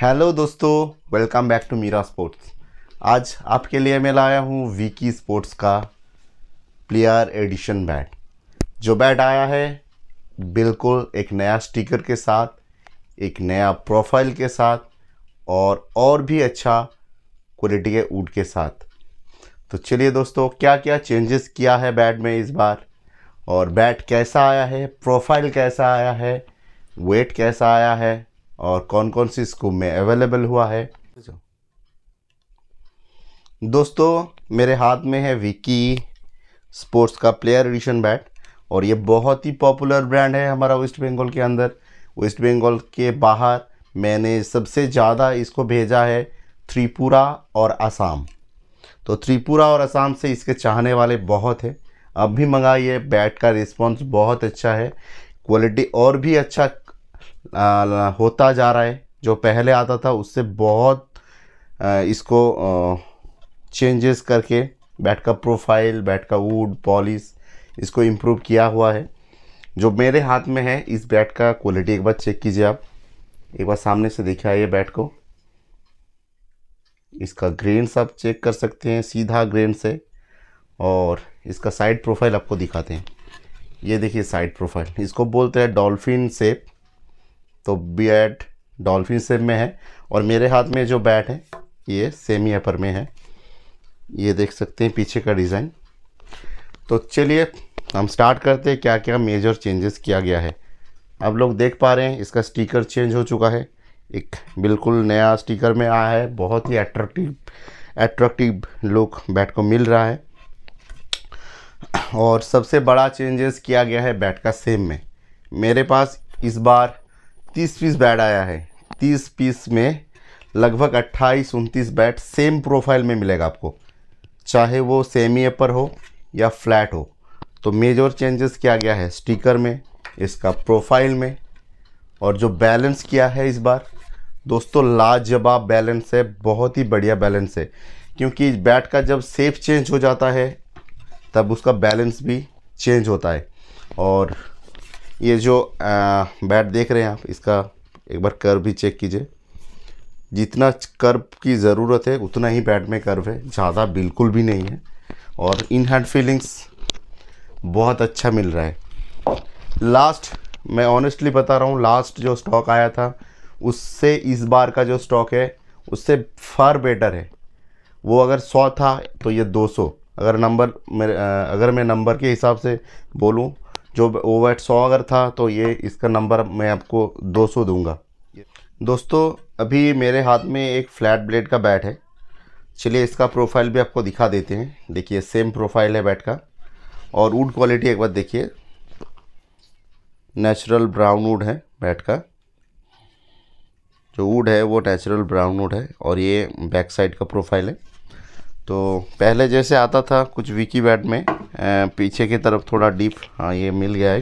hello दोस्तों welcome back to Meera sports आज आपके लिए मैं लाया हूँ वीकी स्पोर्ट्स का प्लेयर एडिशन बैट जो बैट आया है बिल्कुल एक नया स्टिकर के साथ एक नया प्रोफाइल के साथ और और भी अच्छा क्वालिटी के ऊट के साथ तो चलिए दोस्तों क्या क्या चेंजेस किया है बैट में इस बार और बैट कैसा आया है प्रोफाइल कैसा आया है वेट कैसा आया है और कौन कौन सी स्कूप में अवेलेबल हुआ है दोस्तों मेरे हाथ में है विकी स्पोर्ट्स का प्लेयर एडिशन बैट और ये बहुत ही पॉपुलर ब्रांड है हमारा वेस्ट बंगाल के अंदर वेस्ट बंगाल के बाहर मैंने सबसे ज़्यादा इसको भेजा है त्रिपुरा और असम तो त्रिपुरा और असम से इसके चाहने वाले बहुत हैं अब भी मंगाइए बैट का रिस्पॉन्स बहुत अच्छा है क्वालिटी और भी अच्छा होता जा रहा है जो पहले आता था उससे बहुत इसको चेंजेस करके बैट का प्रोफाइल बैट का वुड पॉलिश इसको इम्प्रूव किया हुआ है जो मेरे हाथ में है इस बैट का क्वालिटी एक बार चेक कीजिए आप एक बार सामने से देखा है ये बैट को इसका ग्रेन्स आप चेक कर सकते हैं सीधा ग्रेन से और इसका साइड प्रोफाइल आपको दिखाते हैं ये देखिए साइड प्रोफाइल इसको बोलते हैं डॉल्फिन सेप तो बैट डॉल्फिन सेम में है और मेरे हाथ में जो बैट है ये सेमी अपर में है ये देख सकते हैं पीछे का डिज़ाइन तो चलिए हम स्टार्ट करते हैं क्या क्या मेजर चेंजेस किया गया है अब लोग देख पा रहे हैं इसका स्टिकर चेंज हो चुका है एक बिल्कुल नया स्टिकर में आया है बहुत ही अट्रैक्टिव अट्रैक्टिव लुक बैट को मिल रहा है और सबसे बड़ा चेंजेस किया गया है बैट का सेम में मेरे पास इस बार तीस पीस बैट आया है तीस पीस में लगभग अट्ठाईस उनतीस बैट सेम प्रोफाइल में मिलेगा आपको चाहे वो सेमी अपर हो या फ्लैट हो तो मेजर चेंजेस किया गया है स्टिकर में इसका प्रोफाइल में और जो बैलेंस किया है इस बार दोस्तों लाजवाब बैलेंस है बहुत ही बढ़िया बैलेंस है क्योंकि बैट का जब सेफ चेंज हो जाता है तब उसका बैलेंस भी चेंज होता है और ये जो बैट देख रहे हैं आप इसका एक बार कर्व भी चेक कीजिए जितना कर्व की ज़रूरत है उतना ही बैट में कर्व है ज़्यादा बिल्कुल भी नहीं है और इन हैंड फीलिंग्स बहुत अच्छा मिल रहा है लास्ट मैं ऑनेस्टली बता रहा हूँ लास्ट जो स्टॉक आया था उससे इस बार का जो स्टॉक है उससे फार बेटर है वो अगर सौ था तो ये दो सौ अगर नंबर मेरे अगर मैं नंबर के हिसाब से बोलूँ जो ओवेट सौ अगर था तो ये इसका नंबर मैं आपको 200 दूंगा दोस्तों अभी मेरे हाथ में एक फ्लैट ब्लेड का बैट है चलिए इसका प्रोफाइल भी आपको दिखा देते हैं देखिए सेम प्रोफाइल है बैट का और वुड क्वालिटी एक बार देखिए नेचुरल ब्राउन वुड है बैट का जो वुड है वो नेचुरल ब्राउन वुड है और ये बैक साइड का प्रोफाइल है तो पहले जैसे आता था कुछ वीकी बैट में पीछे की तरफ थोड़ा डीप हाँ ये मिल गया है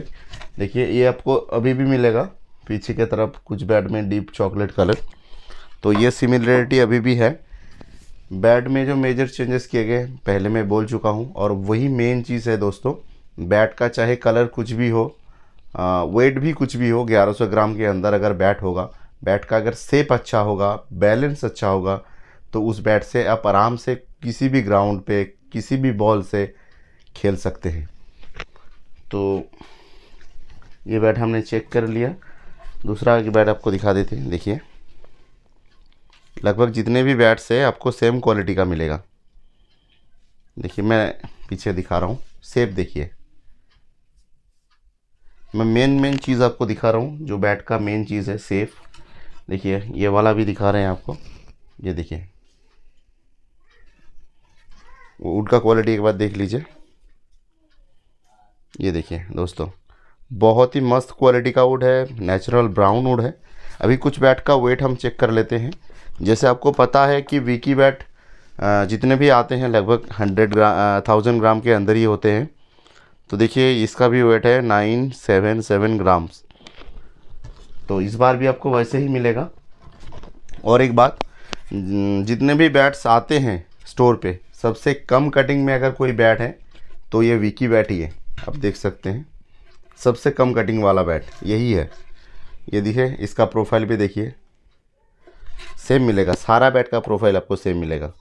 देखिए ये आपको अभी भी मिलेगा पीछे की तरफ कुछ बैड में डीप चॉकलेट कलर तो ये सिमिलरिटी अभी भी है बैट में जो मेजर चेंजेस किए गए पहले मैं बोल चुका हूँ और वही मेन चीज़ है दोस्तों बैट का चाहे कलर कुछ भी हो वेट भी कुछ भी हो 1100 ग्राम के अंदर अगर बैट होगा बैट का अगर सेप अच्छा होगा बैलेंस अच्छा होगा तो उस बैट से आप आराम से किसी भी ग्राउंड पे किसी भी बॉल से खेल सकते हैं तो ये बैट हमने चेक कर लिया दूसरा की बैट आपको दिखा देते हैं देखिए लगभग जितने भी बैट्स है आपको सेम क्वालिटी का मिलेगा देखिए मैं पीछे दिखा रहा हूँ सेप देखिए मैं मेन मेन चीज़ आपको दिखा रहा हूँ जो बैट का मेन चीज़ है सेफ देखिए ये वाला भी दिखा रहे हैं आपको ये देखिए उड का क्वालिटी एक बार देख लीजिए ये देखिए दोस्तों बहुत ही मस्त क्वालिटी का वुड है नेचुरल ब्राउन वुड है अभी कुछ बैट का वेट हम चेक कर लेते हैं जैसे आपको पता है कि वीकी बैट जितने भी आते हैं लगभग हंड्रेड ग्राम थाउजेंड ग्राम के अंदर ही होते हैं तो देखिए इसका भी वेट है नाइन सेवन सेवन ग्राम्स तो इस बार भी आपको वैसे ही मिलेगा और एक बात जितने भी बैट्स आते हैं स्टोर पे सबसे कम कटिंग में अगर कोई बैट है तो ये वीकी बैट ही है आप देख सकते हैं सबसे कम कटिंग वाला बैट यही है ये दिखे इसका प्रोफाइल भी देखिए सेम मिलेगा सारा बैट का प्रोफाइल आपको सेम मिलेगा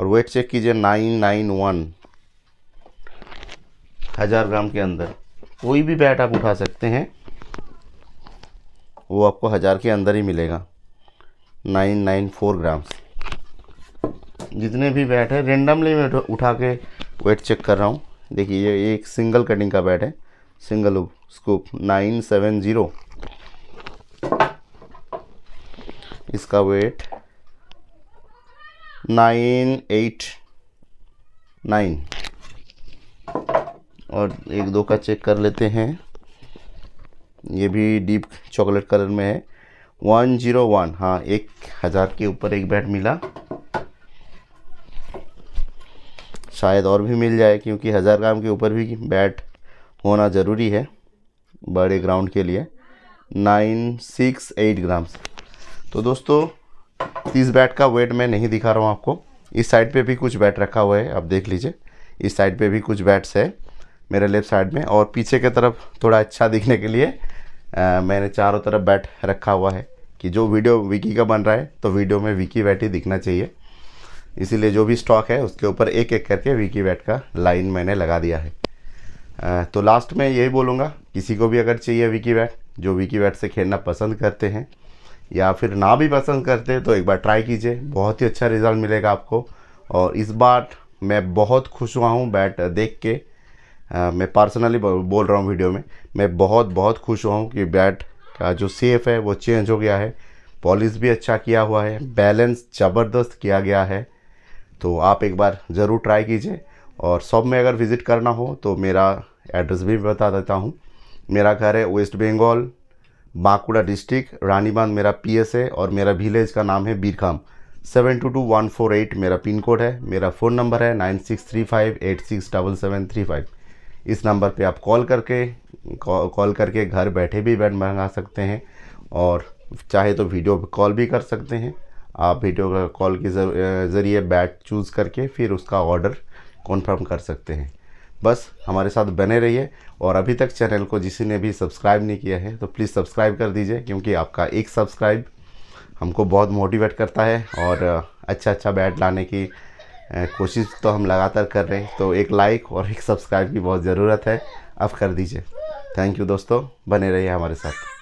और वेट चेक कीजिए नाइन नाइन वन हज़ार ग्राम के अंदर कोई भी बैट आप उठा सकते हैं वो आपको हज़ार के अंदर ही मिलेगा नाइन नाइन फोर ग्राम्स जितने भी बैट है रेंडमली मैं उठा के वेट चेक कर रहा हूँ देखिए ये एक सिंगल कटिंग का बैट है single scoop nine seven zero इसका वेट नाइन एट नाइन और एक दो का चेक कर लेते हैं ये भी डीप चॉकलेट कलर में है वन जीरो वन हाँ एक हज़ार के ऊपर एक बैट मिला शायद और भी मिल जाए क्योंकि हज़ार ग्राम के ऊपर भी बैट होना ज़रूरी है बड़े ग्राउंड के लिए नाइन सिक्स एट ग्राम्स तो दोस्तों तीस बैट का वेट मैं नहीं दिखा रहा हूँ आपको इस साइड पे भी कुछ बैट रखा हुआ है आप देख लीजिए इस साइड पे भी कुछ बैट्स है मेरे लेफ्ट साइड में और पीछे की तरफ थोड़ा अच्छा दिखने के लिए आ, मैंने चारों तरफ बैट रखा हुआ है कि जो वीडियो विकी का बन रहा है तो वीडियो में विकी बैट ही दिखना चाहिए इसीलिए जो भी स्टॉक है उसके ऊपर एक एक करके वीकी वैट का लाइन मैंने लगा दिया है तो लास्ट में यही बोलूँगा किसी को भी अगर चाहिए वीकी वैट जो वीकी वैट से खेलना पसंद करते हैं या फिर ना भी पसंद करते तो एक बार ट्राई कीजिए बहुत ही अच्छा रिज़ल्ट मिलेगा आपको और इस बार मैं बहुत खुश हुआ हूँ बैट देख के आ, मैं पर्सनली बोल रहा हूँ वीडियो में मैं बहुत बहुत खुश हुआ हूँ कि बैट का जो सेफ है वो चेंज हो गया है पॉलिस भी अच्छा किया हुआ है बैलेंस ज़बरदस्त किया गया है तो आप एक बार ज़रूर ट्राई कीजिए और शॉप में अगर विज़िट करना हो तो मेरा एड्रेस भी बता देता हूँ मेरा घर है वेस्ट बंगाल बांकुड़ा डिस्ट्रिक्ट रानीबांध मेरा एस है और मेरा विलेज का नाम है Birkham seven two two one four eight मेरा पिन कोड है मेरा फ़ोन नंबर है nine six three five eight six double seven three five इस नंबर पे आप कॉल करके कॉल करके घर बैठे भी बेड मंगा सकते हैं और चाहे तो वीडियो कॉल भी कर सकते हैं आप वीडियो कॉल के ज़रिए बैट चूज़ करके फिर उसका ऑर्डर कन्फर्म कर सकते हैं बस हमारे साथ बने रहिए और अभी तक चैनल को जिसने भी सब्सक्राइब नहीं किया है तो प्लीज़ सब्सक्राइब कर दीजिए क्योंकि आपका एक सब्सक्राइब हमको बहुत मोटिवेट करता है और अच्छा अच्छा बैट लाने की कोशिश तो हम लगातार कर रहे हैं तो एक लाइक और एक सब्सक्राइब की बहुत ज़रूरत है अब कर दीजिए थैंक यू दोस्तों बने रहिए हमारे साथ